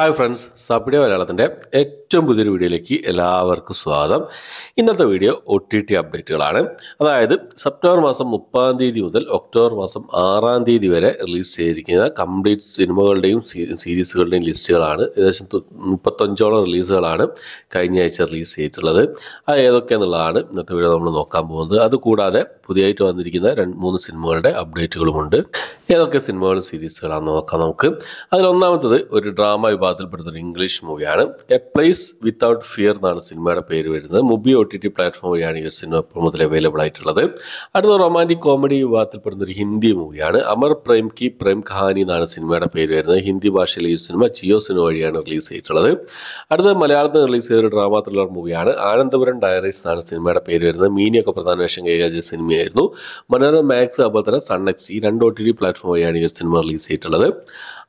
hi friends സബ്ഡിയോ മലയാളത്തിൻ്റെ ഏറ്റവും പുതിയൊരു വീഡിയോയിലേക്ക് എല്ലാവർക്കും സ്വാഗതം ഇന്നത്തെ വീഡിയോ ഒ ടി ടി അപ്ഡേറ്റുകളാണ് അതായത് സെപ്റ്റംബർ മാസം മുപ്പതാം തീയതി മുതൽ ഒക്ടോബർ മാസം ആറാം തീയതി വരെ റിലീസ് ചെയ്തിരിക്കുന്ന കംപ്ലീറ്റ് സിനിമകളുടെയും സീരീസുകളുടെയും ലിസ്റ്റുകളാണ് ഏകദേശം മുപ്പത്തഞ്ചോളം റിലീസുകളാണ് കഴിഞ്ഞ ആഴ്ച റിലീസ് ചെയ്തിട്ടുള്ളത് അത് ഏതൊക്കെയെന്നുള്ളതാണ് ഇന്നത്തെ വീഡിയോ നമ്മൾ നോക്കാൻ പോകുന്നത് അതുകൂടാതെ പുതിയതായിട്ട് വന്നിരിക്കുന്ന രണ്ട് മൂന്ന് സിനിമകളുടെ അപ്ഡേറ്റുകളുമുണ്ട് ഏതൊക്കെ സിനിമകളും സീരീസുകളാണെന്ന് നോക്കാം നമുക്ക് അതിലൊന്നാമത്തത് ഒരു ഡ്രാമ വിഭാഗത്തിൽപ്പെടുത്ത ഒരു ഇംഗ്ലീഷ് മൂവിയാണ് എ പ്ലേസ് വിത്തൗട്ട് ഫിയർ എന്നാണ് സിനിമയുടെ പേര് വരുന്നത് Mubi O T T platform വഴിയാണ് ഈ ഒരു സിനിമ ഇപ്പോൾ മുതൽ അവൈലബിൾ ആയിട്ടുള്ളത് അടുത്ത റൊമാൻറ്റിക് കോമഡി വിഭാഗത്തിൽപ്പെടുന്ന ഒരു ഹിന്ദി മൂവിയാണ് അമർ പ്രേം കി പ്രേം കഹാനി എന്നാണ് സിനിമയുടെ പേര് വരുന്നത് ഹിന്ദി ഭാഷയിൽ ഈ സിനിമ ജിയോ സിനിമ വഴിയാണ് റിലീസ് ചെയ്തിട്ടുള്ളത് അടുത്ത മലയാളത്തിൽ റിലീസ് ചെയ്ത ഒരു ഡ്രാമ ത്രില്ലർ മൂവിയാണ് ആനന്ദപുരം ഡയറീസ് എന്നാണ് സിനിമയുടെ പേര് വരുന്നത് മീനിയൊക്കെ പ്രധാന വേഷം കൈകാര്യം സിനിമ സിനിമയായിരുന്നു മനോരമ മാക്സ് അതുപോലെ തന്നെ സൺ എക്സ് ഈ രണ്ട് ഒ ടി ടി പ്ലാറ്റ്ഫോം വഴിയാണ് ഈ സിനിമ റിലീസ് ചെയ്തിട്ടുള്ളത്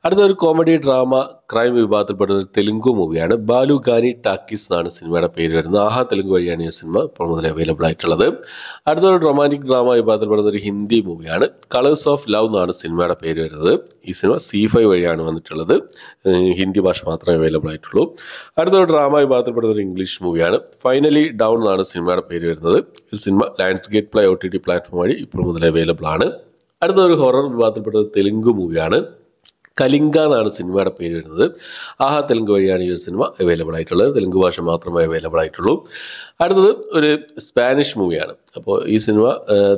അടുത്ത ഒരു കോമഡി ഡ്രാമ ക്രൈം വിഭാഗത്തിൽപ്പെടുന്ന ഒരു തെലുങ്ക് മൂവിയാണ് ബാലു ഗാനി ടാക്കീസ് എന്നാണ് സിനിമയുടെ പേര് വരുന്നത് ആഹാ തെലുങ്ക് വഴിയാണ് ഈ സിനിമ ഇപ്പോൾ മുതലേ അവൈലബിൾ ആയിട്ടുള്ളത് അടുത്തൊരു റൊമാൻറ്റിക് ഡ്രാമ വിഭാഗത്തിൽപ്പെടുന്ന ഒരു ഹിന്ദി മൂവിയാണ് കളേഴ്സ് ഓഫ് ലവ് എന്നാണ് സിനിമയുടെ പേര് വരുന്നത് ഈ സിനിമ സി ഫൈവ് വഴിയാണ് വന്നിട്ടുള്ളത് ഹിന്ദി ഭാഷ മാത്രമേ അവൈലബിൾ ആയിട്ടുള്ളൂ അടുത്തൊരു ഡ്രാമ വിഭാഗത്തിൽപ്പെടുന്ന ഒരു ഇംഗ്ലീഷ് മൂവിയാണ് ഫൈനലി ഡൗൺ എന്നാണ് സിനിമയുടെ പേര് വരുന്നത് ഈ cinema Lionsgate Play O T T platform വഴി ഇപ്പോൾ മുതലേ അവൈലബിൾ ആണ് അടുത്തൊരു ഹൊറർ വിഭാഗത്തിൽപ്പെട്ട തെലുങ്ക് മൂവിയാണ് കലിംഗ എന്നാണ് സിനിമയുടെ പേര് വരുന്നത് ആഹാ തെലുങ്ക് വഴിയാണ് ഈ ഒരു സിനിമ അവൈലബിൾ ആയിട്ടുള്ളത് തെലുങ്ക് ഭാഷ മാത്രമേ അവൈലബിൾ ആയിട്ടുള്ളൂ അടുത്തത് ഒരു സ്പാനിഷ് മൂവിയാണ് അപ്പോൾ ഈ സിനിമ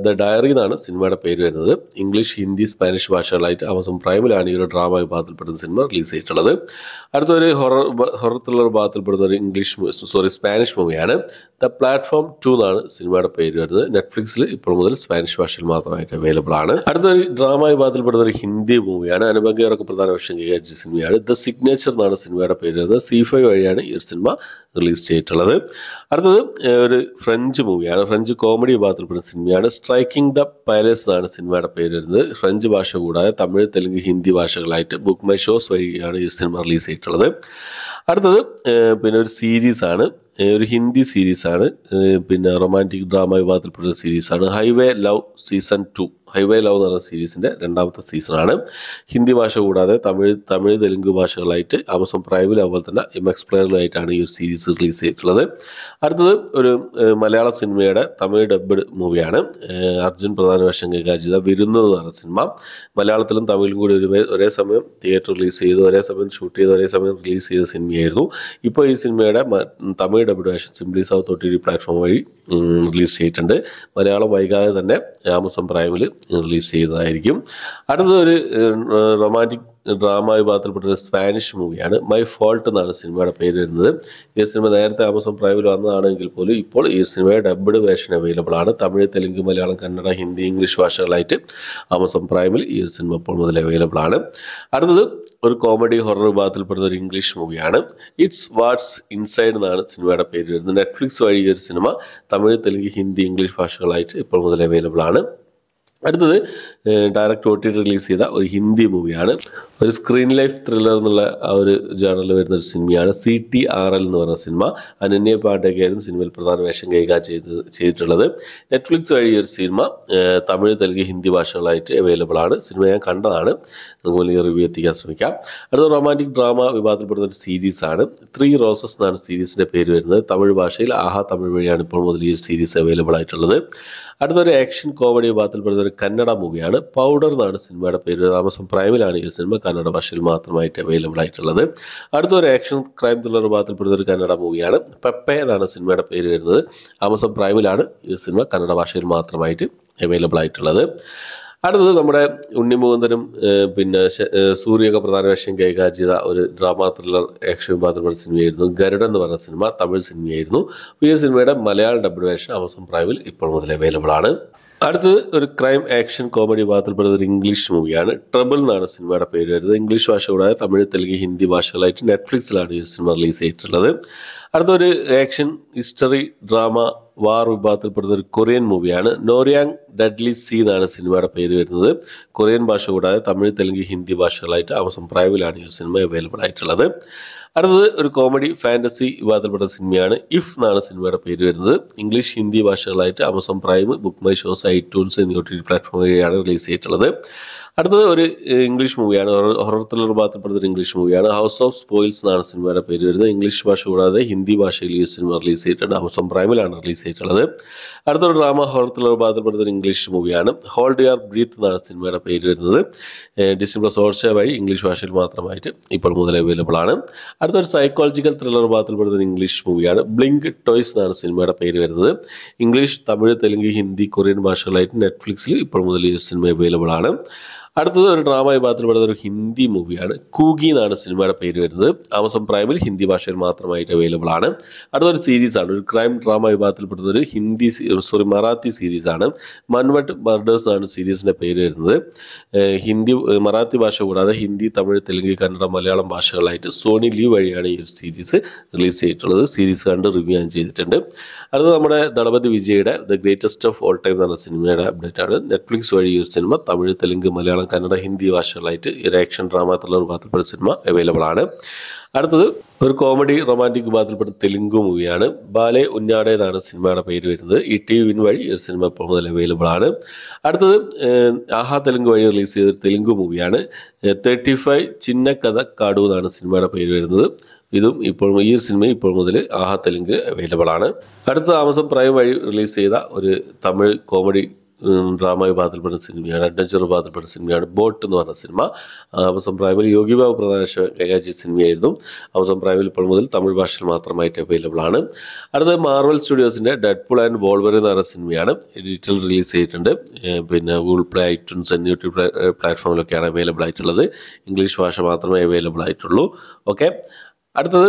ദ ഡയറി എന്നാണ് സിനിമയുടെ പേര് വരുന്നത് ഇംഗ്ലീഷ് ഹിന്ദി സ്പാനിഷ് ഭാഷകളായിട്ട് ആമസോൺ പ്രൈമിലാണ് ഈ ഒരു ഡ്രാമ വിഭാഗത്തിൽപ്പെടുന്ന സിനിമ റിലീസ് ചെയ്തിട്ടുള്ളത് അടുത്തൊരു ഹൊറർ ഹൊറർ ത്രില്ലർ വിഭാഗത്തിൽപ്പെടുന്ന ഒരു ഇംഗ്ലീഷ് സോറി സ്പാനിഷ് മൂവിയാണ് ദ പ്ലാറ്റ്ഫോം ടു എന്നാണ് സിനിമയുടെ പേര് വരുന്നത് നെറ്റ്ഫ്ലിക്സിൽ ഇപ്പോൾ മുതൽ സ്പാനിഷ് ഭാഷയിൽ മാത്രമായിട്ട് അവൈലബിൾ ആണ് അടുത്തൊരു ഡ്രാമ വിഭാഗത്തിൽപ്പെടുന്ന ഒരു ഹിന്ദി മൂവിയാണ് അനുപങ്കയൊക്കെ പ്രധാന വർഷം കൈകാര്യം സിനിമയാണ് ദ സിഗ്നേച്ചർ എന്നാണ് സിനിമയുടെ പേര് വരുന്നത് സി ഫൈവ് വഴിയാണ് ഈ ഒരു സിനിമ റിലീസ് ചെയ്തിട്ടുള്ളത് അടുത്തത് ഒരു ഫ്രഞ്ച് മൂവിയാണ് ഫ്രഞ്ച് കോമഡി വിഭാഗത്തിൽപ്പെടുന്ന സിനിമയാണ് സ്ട്രൈക്കിംഗ് ദ പാലസ് എന്നാണ് സിനിമയുടെ പേര് വരുന്നത് ഫ്രഞ്ച് ഭാഷ കൂടാതെ തമിഴ് തെലുങ്ക് ഹിന്ദി ഭാഷകളായിട്ട് ബുക്ക് മൈ ഷോസ് വഴിയാണ് ഈ സിനിമ റിലീസ് ചെയ്തിട്ടുള്ളത് അടുത്തത് പിന്നെ ഒരു സീരീസ് ആണ് ഒരു ഹിന്ദി സീരീസ് ആണ് പിന്നെ റൊമാൻറ്റിക് ഡ്രാമ വിഭാഗത്തിൽപ്പെട്ട സീരീസ് ആണ് Highway Love season two Highway Love എന്ന് പറഞ്ഞ സീരീസിൻ്റെ രണ്ടാമത്തെ സീസണാണ് ഹിന്ദി ഭാഷ കൂടാതെ തമിഴ് തമിഴ് തെലുങ്ക് ഭാഷകളായിട്ട് ആമസോൺ പ്രൈമിൽ അതുപോലെ തന്നെ എം എക്സ് പ്ലെയറിലായിട്ടാണ് ഈ ഒരു സീരീസ് റിലീസ് ചെയ്തിട്ടുള്ളത് അടുത്തത് ഒരു മലയാള സിനിമയുടെ തമിഴ് ഡബ്ഡ് മൂവിയാണ് അർജുൻ പ്രധാന വേഷം കൈകാര്യം ചെയ്ത എന്ന് പറഞ്ഞ സിനിമ മലയാളത്തിലും തമിഴിലും കൂടി ഒരു ഒരേ സമയം തിയേറ്റർ റിലീസ് ചെയ്ത് ഒരേ സമയം ഷൂട്ട് ചെയ്ത് ഒരേ സമയം റിലീസ് ചെയ്ത സിനിമ തുടങ്ങിയായിരുന്നു ഇപ്പോൾ ഈ സിനിമയുടെ Tamil dubbed version Simply South O T T platform വഴി റിലീസ് ചെയ്തിട്ടുണ്ട് മലയാളം വൈകാതെ തന്നെ ആമസോൺ പ്രൈമിൽ റിലീസ് ചെയ്യുന്നതായിരിക്കും അടുത്തൊരു റൊമാൻറ്റിക് ഡ്രാമ വിഭാഗത്തിൽപ്പെട്ട സ്പാനിഷ് മൂവിയാണ് മൈ ഫോൾട്ട് എന്നാണ് സിനിമയുടെ പേര് വരുന്നത് ഈ സിനിമ നേരത്തെ ആമസോൺ പ്രൈമിൽ വന്നതാണെങ്കിൽ പോലും ഇപ്പോൾ ഈ സിനിമയുടെ ഡബ്ഡ് വേഷൻ അവൈലബിൾ ആണ് തമിഴ് തെലുങ്ക് മലയാളം കന്നഡ ഹിന്ദി ഇംഗ്ലീഷ് ഭാഷകളായിട്ട് ആമസോൺ പ്രൈമിൽ ഈ സിനിമ ഇപ്പോൾ മുതൽ അവൈലബിൾ ആണ് അടുത്തത് ഒരു കോമഡി ഹൊറർ വിഭാഗത്തിൽപ്പെടുന്ന ഒരു ഇംഗ്ലീഷ് മൂവിയാണ് ഇറ്റ്സ് വാട്സ് ഇൻസൈഡ് എന്നാണ് സിനിമയുടെ പേര് വരുന്നത് നെറ്റ്ഫ്ലിക്സ് വഴി ഈ ഒരു സിനിമ തമിഴ് തെലുങ്ക് ഹിന്ദി ഇംഗ്ലീഷ് ഭാഷകളായിട്ട് ഇപ്പോൾ മുതൽ അവൈലബിൾ ആണ് അടുത്തത് ഡയറക്റ്റ് ഒ ടി റിലീസ് ചെയ്ത ഒരു ഹിന്ദി മൂവിയാണ് ഒരു സ്ക്രീൻ ലൈഫ് ത്രില്ലർ എന്നുള്ള ആ ഒരു ജേണലിൽ വരുന്ന ഒരു സിനിമയാണ് സി ടി ആർ എൽ എന്ന് പറയുന്ന സിനിമ അനന്യ പാണ്ഡേക്കായിരുന്നു സിനിമയിൽ പ്രധാന വേഷം കൈകാര്യം ചെയ്ത് ചെയ്തിട്ടുള്ളത് നെറ്റ്ഫ്ലിക്സ് വഴി ഒരു സിനിമ തമിഴ് തെലുങ്ക് ഹിന്ദി ഭാഷകളായിട്ട് അവൈലബിൾ ആണ് സിനിമ ഞാൻ കണ്ടതാണ് നമുക്ക് റിവ്യൂ എത്തിക്കാൻ ശ്രമിക്കാം അടുത്ത റൊമാൻറ്റിക് ഡ്രാമ വിഭാഗത്തിൽപ്പെടുന്ന ഒരു സീരീസ് ആണ് ത്രീ റോസസ് എന്നാണ് സീരീസിൻ്റെ പേര് വരുന്നത് തമിഴ് ഭാഷയിൽ ആഹാ തമിഴ് വഴിയാണ് ഇപ്പോൾ മുതൽ ഈ ഒരു സീരീസ് അവൈലബിൾ ആയിട്ടുള്ളത് അടുത്തൊരു ആക്ഷൻ കോമഡി വിഭാഗത്തിൽ പെടുന്ന ഒരു കന്നഡ മൂവിയാണ് പൗഡർ എന്നാണ് സിനിമയുടെ പേര് താമസം പ്രൈമിലാണ് ഈ സിനിമ കന്നഡ ഭാഷയിൽ മാത്രമായിട്ട് അവൈലബിൾ ആയിട്ടുള്ളത് അടുത്തൊരു ആക്ഷൻ ക്രൈം ത്രില്ലർ വിഭാഗത്തിൽ പെടുന്ന ഒരു കന്നഡ മൂവിയാണ് പെപ്പെ എന്നാണ് സിനിമയുടെ പേര് വരുന്നത് ആമസോൺ പ്രൈമിലാണ് ഈ സിനിമ കന്നഡ ഭാഷയിൽ മാത്രമായിട്ട് അവൈലബിൾ ആയിട്ടുള്ളത് അടുത്തത് നമ്മുടെ ഉണ്ണിമുകുന്ദനും പിന്നെ സൂര്യയൊക്കെ പ്രധാന വേഷം കൈകാര്യം ഒരു ഡ്രാമ ത്രില്ലർ ആക്ഷൻ വിഭാഗത്തിൽപ്പെട്ട സിനിമയായിരുന്നു ഗരുഡ എന്ന് പറഞ്ഞ സിനിമ തമിഴ് സിനിമയായിരുന്നു ഈ സിനിമയുടെ മലയാളം ഡബ്ഡ് വേഷൻ ആമസോൺ പ്രൈമിൽ ഇപ്പോൾ മുതൽ അവൈലബിൾ ആണ് അടുത്തത് ഒരു ക്രൈം ആക്ഷൻ കോമഡി വിഭാഗത്തിൽപ്പെടുന്ന ഒരു ഇംഗ്ലീഷ് മൂവിയാണ് ട്രബിൾ എന്നാണ് സിനിമയുടെ പേര് വരുന്നത് ഇംഗ്ലീഷ് ഭാഷ കൂടാതെ തമിഴ് തെലുങ്ക് ഹിന്ദി ഭാഷകളായിട്ട് നെറ്റ്ഫ്ലിക്സിലാണ് ഈ സിനിമ റിലീസ് ചെയ്തിട്ടുള്ളത് അടുത്തൊരു ആക്ഷൻ ഹിസ്റ്ററി ഡ്രാമ വാർ വിഭാഗത്തിൽപ്പെടുന്ന ഒരു കൊറിയൻ മൂവിയാണ് നോറിയാങ് ഡഡ്ലി സി എന്നാണ് സിനിമയുടെ പേര് വരുന്നത് കൊറിയൻ ഭാഷ കൂടാതെ തമിഴ് തെലുങ്ക് ഹിന്ദി ഭാഷകളായിട്ട് ആമസോൺ പ്രൈവിലാണ് ഈ സിനിമ അവൈലബിൾ ആയിട്ടുള്ളത് അടുത്തത് ഒരു കോമഡി ഫാൻറ്റസി വിഭാഗത്തിൽപ്പെട്ട സിനിമയാണ് ഇഫ് എന്നാണ് സിനിമയുടെ പേര് വരുന്നത് ഇംഗ്ലീഷ് ഹിന്ദി ഭാഷകളായിട്ട് Amazon Prime Book My Show iTunes എന്നീ ടി പ്ലാറ്റ്ഫോം വഴിയാണ് റിലീസ് ചെയ്തിട്ടുള്ളത് അടുത്തത് ഒരു ഇംഗ്ലീഷ് മൂവിയാണ് ഹൊറർ ത്രില്ലർ ഭാഗത്തപ്പെടുന്ന ഒരു ഇംഗ്ലീഷ് മൂവിയാണ് ഹൗസ് ഓഫ് സ്പോയിൽസ് എന്നാണ് സിനിമയുടെ പേര് വരുന്നത് ഇംഗ്ലീഷ് ഭാഷ കൂടാതെ ഹിന്ദി ഭാഷയിൽ ഈ സിനിമ റിലീസ് ചെയ്തിട്ടുണ്ട് ആമസോൺ പ്രൈമിലാണ് റിലീസ് ചെയ്തിട്ടുള്ളത് അടുത്തൊരു ഡ്രാമ ഹൊറർ ത്രില്ലർ ഭാഗത്തപ്പെടുന്ന ഒരു ഇംഗ്ലീഷ് മൂവിയാണ് ഹോൾഡ് യുവർ ബ്രീത്ത് എന്നാണ് സിനിമയുടെ പേര് വരുന്നത് ഡിസ്നി പ്ലസ് ഓർച്ച വഴി ഇംഗ്ലീഷ് ഭാഷയിൽ മാത്രമായിട്ട് ഇപ്പോൾ മുതൽ അവൈലബിൾ ആണ് അടുത്തൊരു സൈക്കോളജിക്കൽ ത്രില്ലർ ഭാഗത്തിൽപ്പെടുന്ന ഒരു ഇംഗ്ലീഷ് മൂവിയാണ് ബ്ലിങ്ക് ടോയ്സ് എന്നാണ് സിനിമയുടെ പേര് വരുന്നത് ഇംഗ്ലീഷ് തമിഴ് തെലുങ്ക് ഹിന്ദി കൊറിയൻ ഭാഷകളായിട്ട് നെറ്റ്ഫ്ലിക്സിൽ ഇപ്പോൾ മുതൽ ഈ സിനിമ അവൈലബിൾ ആണ് അടുത്തത് ഒരു ഡ്രാമ വിഭാഗത്തിൽ പെടുന്ന ഒരു ഹിന്ദി മൂവിയാണ് കൂഗി എന്നാണ് സിനിമയുടെ പേര് വരുന്നത് ആമസോൺ പ്രൈമിൽ ഹിന്ദി ഭാഷയിൽ മാത്രമായിട്ട് അവൈലബിൾ ആണ് അടുത്തൊരു സീരീസ് ആണ് ഒരു ക്രൈം ഡ്രാമ വിഭാഗത്തിൽ പെടുന്ന ഒരു ഹിന്ദി സോറി മറാത്തി സീരീസ് ആണ് മൺവട്ട് മർഡേഴ്സ് ആണ് സീരീസിന്റെ പേര് വരുന്നത് ഹിന്ദി മറാത്തി ഭാഷ കൂടാതെ ഹിന്ദി തമിഴ് തെലുങ്ക് കന്നഡ മലയാളം ഭാഷകളായിട്ട് സോണി ലീവ് വഴിയാണ് ഈ ഒരു സീരീസ് റിലീസ് ചെയ്തിട്ടുള്ളത് സീരീസ് കണ്ട് റിവ്യൂ ഞാൻ ചെയ്തിട്ടുണ്ട് അടുത്ത നമ്മുടെ ദളപതി വിജയുടെ the greatest of all time എന്ന സിനിമയുടെ അപ്ഡേറ്റ് ആണ് നെറ്റ്ഫ്ലിക്സ് വഴി ഈ ഒരു സിനിമ തമിഴ് തെലുങ്ക് മലയാളം മലയാളം കന്നഡ ഹിന്ദി ഭാഷകളായിട്ട് ഒരു ആക്ഷൻ ഡ്രാമ ത്രില്ലർ വിഭാഗത്തിൽപ്പെട്ട സിനിമ അവൈലബിൾ ആണ് അടുത്തത് ഒരു കോമഡി റൊമാൻറ്റിക് വിഭാഗത്തിൽപ്പെട്ട തെലുങ്ക് മൂവിയാണ് ബാലെ ഉന്നാടെ എന്നാണ് സിനിമയുടെ പേര് വരുന്നത് ഈ ടി വിൻ വഴി ഒരു സിനിമ ഇപ്പോൾ മുതൽ അവൈലബിൾ ആണ് അടുത്തത് ആഹാ തെലുങ്ക് വഴി റിലീസ് ചെയ്ത ഒരു തെലുങ്ക് മൂവിയാണ് തേർട്ടി ഫൈവ് ചിന്ന കഥ കാടു എന്നാണ് സിനിമയുടെ പേര് വരുന്നത് ഇതും ഇപ്പോൾ ഈ സിനിമ ഇപ്പോൾ മുതൽ ആഹാ തെലുങ്ക് അവൈലബിൾ ആണ് അടുത്ത ആമസോൺ പ്രൈം വഴി റിലീസ് ചെയ്ത ഒരു തമിഴ് കോമഡി ഡ്രാമ വിഭാഗത്തിൽപ്പെട്ട സിനിമയാണ് അഡ്വഞ്ചർ വിഭാഗത്തിൽപ്പെട്ട സിനിമയാണ് ബോട്ട് എന്ന് പറഞ്ഞ സിനിമ അവസം പ്രൈമിൽ യോഗി ബാബു പ്രധാന കൈകാര്യം സിനിമയായിരുന്നു അവസം പ്രൈമിൽ ഇപ്പോൾ മുതൽ തമിഴ് ഭാഷയിൽ മാത്രമായിട്ട് അവൈലബിൾ ആണ് അടുത്തത് മാർവൽ സ്റ്റുഡിയോസിൻ്റെ ഡെഡ്പുൾ ആൻഡ് വോൾവർ എന്ന് പറഞ്ഞ സിനിമയാണ് ഡിജിറ്റൽ റിലീസ് ചെയ്തിട്ടുണ്ട് പിന്നെ Google Play iTunes and YouTube പ്ലാറ്റ്ഫോമിലൊക്കെയാണ് അവൈലബിൾ ആയിട്ടുള്ളത് ഇംഗ്ലീഷ് ഭാഷ മാത്രമേ അവൈലബിൾ ആയിട്ടുള്ളൂ ഓക്കെ അടുത്തത്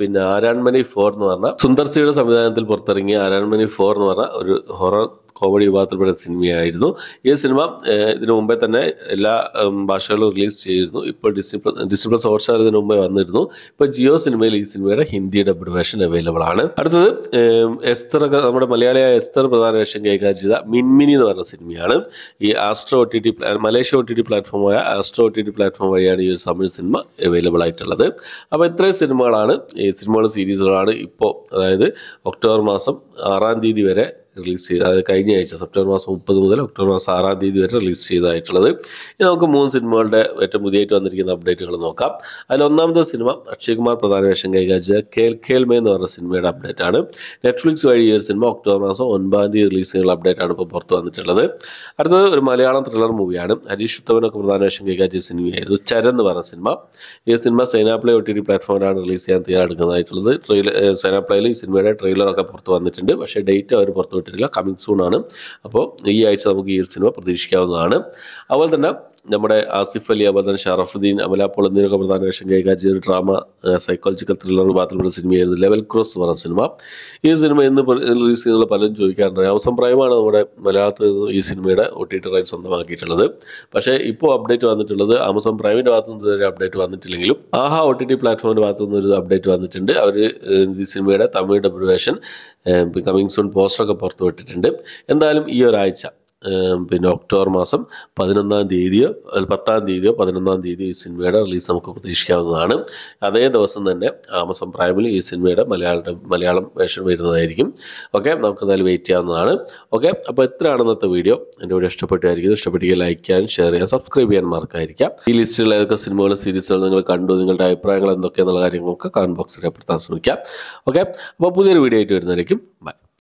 പിന്നെ ആരാൺമണി ഫോർ എന്ന് പറഞ്ഞ സുന്ദർ സംവിധാനത്തിൽ പുറത്തിറങ്ങിയ ആരാൺമണി ഫോർ എന്ന് പറഞ്ഞ ഒരു ഹൊറർ കോമഡി വിഭാഗത്തിൽപ്പെട്ട സിനിമയായിരുന്നു ഈ സിനിമ ഇതിനു മുമ്പേ തന്നെ എല്ലാ ഭാഷകളിലും റിലീസ് ചെയ്തിരുന്നു ഇപ്പോൾ ഡിസ്നി ഡിസ്നി പ്ലസ് ഇതിനു മുമ്പേ വന്നിരുന്നു ഇപ്പോൾ ജിയോ സിനിമയിൽ ഈ സിനിമയുടെ ഹിന്ദി ഡബ്ഡ് വേർഷൻ അവൈലബിൾ ആണ് അടുത്തത് എസ്തർ നമ്മുടെ മലയാളിയായ എസ്തർ പ്രധാന വേഷം കൈകാര്യം ചെയ്ത മിൻമിനി എന്ന് പറഞ്ഞ സിനിമയാണ് ഈ Astro O T T Malaysia O T T പ്ലാറ്റ്ഫോമായ Astro O T T platform വഴിയാണ് ഈ ഒരു തമിഴ് സിനിമ അവൈലബിൾ ആയിട്ടുള്ളത് അപ്പോൾ ഇത്രയും സിനിമകളാണ് ഈ സിനിമകൾ സീരീസുകളാണ് ഇപ്പോൾ അതായത് ഒക്ടോബർ മാസം ആറാം തീയതി വരെ റിലീസ് ചെയ്ത അത് കഴിഞ്ഞ ആഴ്ച സെപ്റ്റംബർ മാസം മുപ്പത് മുതൽ ഒക്ടോബർ മാസം ആറാം തീയതി വരെ റിലീസ് ചെയ്തതായിട്ടുള്ളത് ഇനി നമുക്ക് മൂന്ന് സിനിമകളുടെ ഏറ്റവും പുതിയതായിട്ട് വന്നിരിക്കുന്ന അപ്ഡേറ്റുകൾ നോക്കാം അതിൽ ഒന്നാമത്തെ സിനിമ അക്ഷയ് കുമാർ പ്രധാന വേഷം കൈകാഴ്ച കേൽ കേൽമേ എന്ന് പറഞ്ഞ സിനിമയുടെ അപ്ഡേറ്റ് ആണ് നെറ്റ്ഫ്ലിക്സ് വഴി ഈ ഒരു സിനിമ ഒക്ടോബർ മാസം ഒൻപതാം തീയതി റിലീസ് ചെയ്യുന്ന അപ്ഡേറ്റ് ആണ് ഇപ്പോൾ പുറത്ത് വന്നിട്ടുള്ളത് അടുത്തത് ഒരു മലയാളം ത്രില്ലർ മൂവിയാണ് ഹരീഷ് ഉത്തവനൊക്കെ പ്രധാന വേഷം കൈകാഴ്ച സിനിമയായിരുന്നു ചരൻ എന്ന് പറഞ്ഞ സിനിമ ഈ cinema Sainaplay O T T പ്ലാറ്റ്ഫോമിലാണ് റിലീസ് ചെയ്യാൻ തയ്യാറെടുക്കുന്നതായിട്ടുള്ളത് ട്രെയിലർ സൈനാപ്ലേയിൽ ഈ സിനിമയുടെ ട്രെയിലറൊക്കെ പുറത്ത് വന്നിട്ടുണ്ട് പക്ഷേ ഡേറ്റ് അവർ പുറത്ത് വരില്ല കമ്മിങ് സൂൺ ആണ് അപ്പോൾ ഈ ആഴ്ച നമുക്ക് ഈ ഒരു സിനിമ പ്രതീക്ഷിക്കാവുന്നതാണ് അതുപോലെ തന്നെ നമ്മുടെ ആസിഫ് അലി അബദൻ ഷറഫുദ്ദീൻ അമലാപ്പോൾ എന്നിവരൊക്കെ പ്രധാന വേഷം കൈകാര്യം ചെയ്ത ഡ്രാമ സൈക്കോളജിക്കൽ ത്രില്ലർ മാത്രമുള്ള സിനിമയായിരുന്നു ലെവൽ ക്രോസ് എന്ന് പറഞ്ഞ സിനിമ ഈ സിനിമ ഇന്ന് റിലീസ് ചെയ്തുള്ള പലരും ചോദിക്കാറുണ്ട് ആമസോൺ പ്രൈമാണ് നമ്മുടെ മലയാളത്തിൽ ഈ സിനിമയുടെ ഒ ടി ടി റൈറ്റ് സ്വന്തമാക്കിയിട്ടുള്ളത് പക്ഷേ ഇപ്പോൾ അപ്ഡേറ്റ് വന്നിട്ടുള്ളത് ആമസോൺ പ്രൈമിൻ്റെ ഭാഗത്തു നിന്ന് ഒരു അപ്ഡേറ്റ് വന്നിട്ടില്ലെങ്കിലും ആഹ ഒ ടി ടി പ്ലാറ്റ്ഫോമിൻ്റെ ഭാഗത്തു നിന്ന് ഒരു അപ്ഡേറ്റ് വന്നിട്ടുണ്ട് അവർ ഈ സിനിമയുടെ തമിഴ് ഡബ്ലുവേഷൻ കമ്മിങ് സൂൺ പോസ്റ്ററൊക്കെ പുറത്തുവിട്ടിട്ടുണ്ട് എന്തായാലും ഈ ഒരാഴ്ച പിന്നെ ഒക്ടോബർ മാസം പതിനൊന്നാം തീയതിയോ പത്താം തീയതിയോ പതിനൊന്നാം തീയതി ഈ സിനിമയുടെ റിലീസ് നമുക്ക് പ്രതീക്ഷിക്കാവുന്നതാണ് അതേ ദിവസം തന്നെ ആമസോൺ പ്രൈമിൽ ഈ സിനിമയുടെ മലയാളം മലയാളം വേർഷൻ വരുന്നതായിരിക്കും ഓക്കെ നമുക്ക് എന്തായാലും വെയിറ്റ് ചെയ്യാവുന്നതാണ് ഓക്കെ അപ്പോൾ ഇത്രയാണ് ഇന്നത്തെ വീഡിയോ എൻ്റെ വീഡിയോ ഇഷ്ടപ്പെട്ടായിരിക്കും ഇഷ്ടപ്പെട്ടെങ്കിൽ ലൈക്ക് ചെയ്യാൻ ഷെയർ ചെയ്യാൻ സബ്സ്ക്രൈബ് ചെയ്യാൻ മറക്കാതിരിക്കാം ഈ ലിസ്റ്റിലുള്ള ഏതൊക്കെ സിനിമകൾ സീരീസുകൾ നിങ്ങൾ കണ്ടു നിങ്ങളുടെ അഭിപ്രായങ്ങൾ എന്തൊക്കെയാണെന്നുള്ള കാര്യങ്ങളൊക്കെ കമൻറ്റ് ബോക്സിൽ രേഖപ്പെടുത്താൻ ശ്രമിക്കാം ഓക്കെ അപ്പോൾ പുതിയൊരു വീഡിയോ ആയിട്ട് വരുന്നതായിരിക്കും ബൈ